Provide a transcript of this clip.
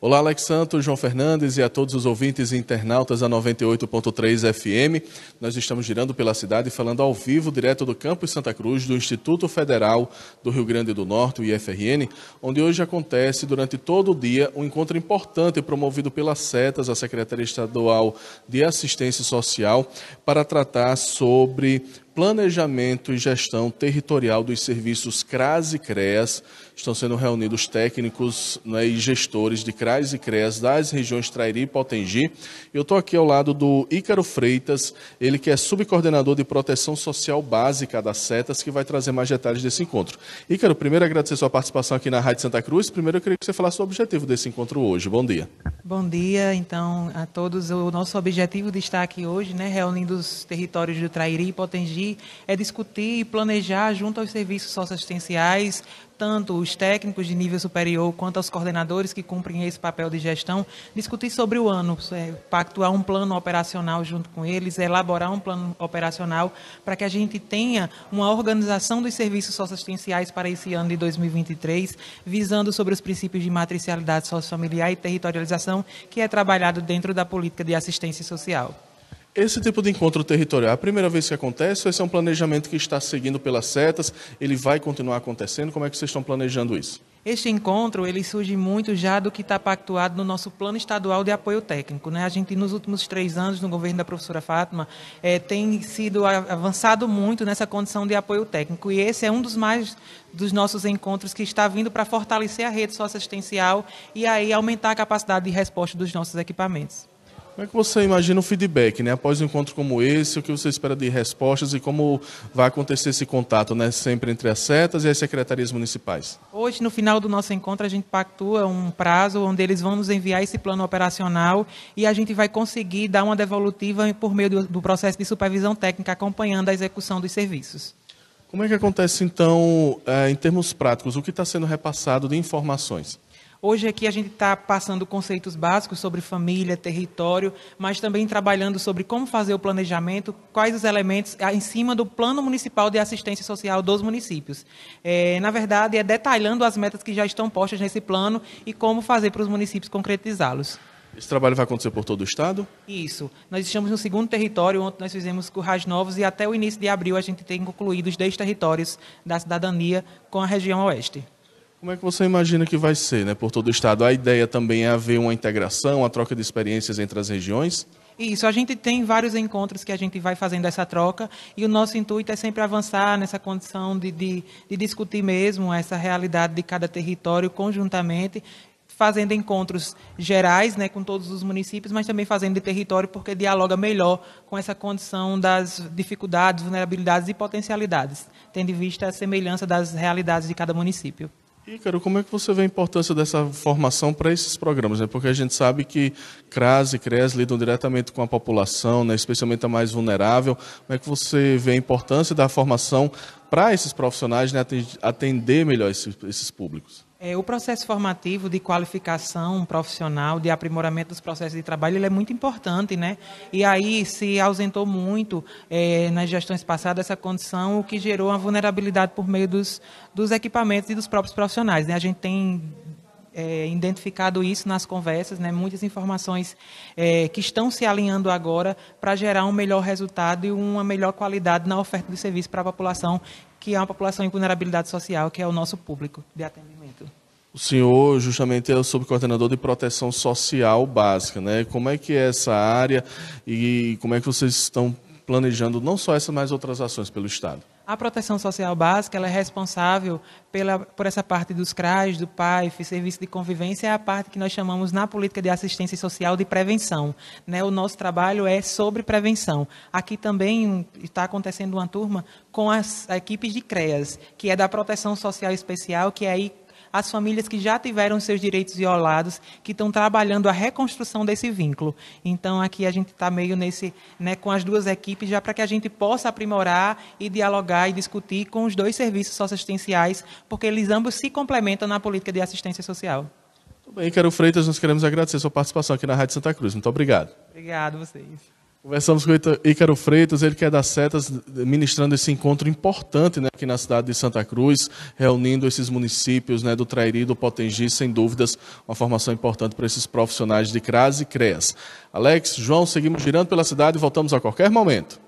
Olá, Alex Santos, João Fernandes e a todos os ouvintes e internautas da 98.3 FM. Nós estamos girando pela cidade falando ao vivo, direto do Campus Santa Cruz, do Instituto Federal do Rio Grande do Norte, o IFRN, onde hoje acontece, durante todo o dia, um encontro importante promovido pela SETAS, a Secretaria Estadual de Assistência Social, para tratar sobre planejamento e gestão territorial dos serviços CRAS e CREAS. Estão sendo reunidos técnicos né, e gestores de CRAS e CREAS das regiões Trairi e Potengi. Eu estou aqui ao lado do Ícaro Freitas, ele que é subcoordenador de proteção social básica da SETAS, que vai trazer mais detalhes desse encontro. Ícaro, primeiro agradecer sua participação aqui na Rádio Santa Cruz. Primeiro eu queria que você falasse o objetivo desse encontro hoje. Bom dia. Bom dia, então, a todos. O nosso objetivo de estar aqui hoje, né, reunindo os territórios do Trairi e Potengi, é discutir e planejar, junto aos serviços socioassistenciais, tanto os técnicos de nível superior quanto aos coordenadores que cumprem esse papel de gestão, discutir sobre o ano, é, pactuar um plano operacional junto com eles, elaborar um plano operacional para que a gente tenha uma organização dos serviços socioassistenciais para esse ano de 2023, visando sobre os princípios de matricialidade sociofamiliar e territorialização, que é trabalhado dentro da política de assistência social. Esse tipo de encontro territorial, a primeira vez que acontece, ou esse é um planejamento que está seguindo pelas setas, ele vai continuar acontecendo? Como é que vocês estão planejando isso? Este encontro ele surge muito já do que está pactuado no nosso plano estadual de apoio técnico. Né? A gente, nos últimos três anos, no governo da professora Fátima, é, tem sido avançado muito nessa condição de apoio técnico. E esse é um dos mais dos nossos encontros que está vindo para fortalecer a rede socioassistencial e aí aumentar a capacidade de resposta dos nossos equipamentos. Como é que você imagina o feedback, né? Após um encontro como esse, o que você espera de respostas e como vai acontecer esse contato, né? Sempre entre as setas e as secretarias municipais. Hoje, no final do nosso encontro, a gente pactua um prazo onde eles vão nos enviar esse plano operacional e a gente vai conseguir dar uma devolutiva por meio do, do processo de supervisão técnica acompanhando a execução dos serviços. Como é que acontece, então, eh, em termos práticos, o que está sendo repassado de informações? Hoje aqui a gente está passando conceitos básicos sobre família, território, mas também trabalhando sobre como fazer o planejamento, quais os elementos ah, em cima do Plano Municipal de Assistência Social dos municípios. É, na verdade, é detalhando as metas que já estão postas nesse plano e como fazer para os municípios concretizá-los. Esse trabalho vai acontecer por todo o estado? Isso. Nós estamos no segundo território, ontem nós fizemos currais novos e até o início de abril a gente tem concluído os 10 territórios da cidadania com a região oeste. Como é que você imagina que vai ser, né, por todo o estado? A ideia também é haver uma integração, a troca de experiências entre as regiões? Isso, a gente tem vários encontros que a gente vai fazendo essa troca e o nosso intuito é sempre avançar nessa condição de, de, de discutir mesmo essa realidade de cada território conjuntamente fazendo encontros gerais né, com todos os municípios, mas também fazendo de território, porque dialoga melhor com essa condição das dificuldades, vulnerabilidades e potencialidades, tendo em vista a semelhança das realidades de cada município. Ícaro, como é que você vê a importância dessa formação para esses programas? Né? Porque a gente sabe que CRAS e CRES lidam diretamente com a população, né? especialmente a mais vulnerável. Como é que você vê a importância da formação para esses profissionais né? atender melhor esses, esses públicos? É, o processo formativo de qualificação profissional, de aprimoramento dos processos de trabalho, ele é muito importante, né? E aí se ausentou muito é, nas gestões passadas essa condição, o que gerou uma vulnerabilidade por meio dos, dos equipamentos e dos próprios profissionais. Né? A gente tem é, identificado isso nas conversas, né? muitas informações é, que estão se alinhando agora para gerar um melhor resultado e uma melhor qualidade na oferta de serviço para a população, que é uma população em vulnerabilidade social, que é o nosso público de atendimento. O senhor, justamente, é o subcoordenador de proteção social básica, né? Como é que é essa área e como é que vocês estão planejando não só essa, mas outras ações pelo Estado? A proteção social básica ela é responsável pela, por essa parte dos CRAs, do PAIF, Serviço de Convivência, é a parte que nós chamamos na política de assistência social de prevenção. Né? O nosso trabalho é sobre prevenção. Aqui também está acontecendo uma turma com as equipes de CREAS, que é da proteção social especial, que é aí as famílias que já tiveram seus direitos violados, que estão trabalhando a reconstrução desse vínculo. Então, aqui a gente está meio nesse, né, com as duas equipes, já para que a gente possa aprimorar e dialogar e discutir com os dois serviços socioassistenciais, porque eles ambos se complementam na política de assistência social. Muito bem, Caro Freitas, nós queremos agradecer sua participação aqui na Rádio Santa Cruz. Muito obrigado. Obrigado a vocês. Conversamos com Ícaro Freitas, ele que é das Setas, ministrando esse encontro importante né, aqui na cidade de Santa Cruz, reunindo esses municípios né, do Trairi e do Potengi, sem dúvidas, uma formação importante para esses profissionais de CRAS e CREAS. Alex, João, seguimos girando pela cidade e voltamos a qualquer momento.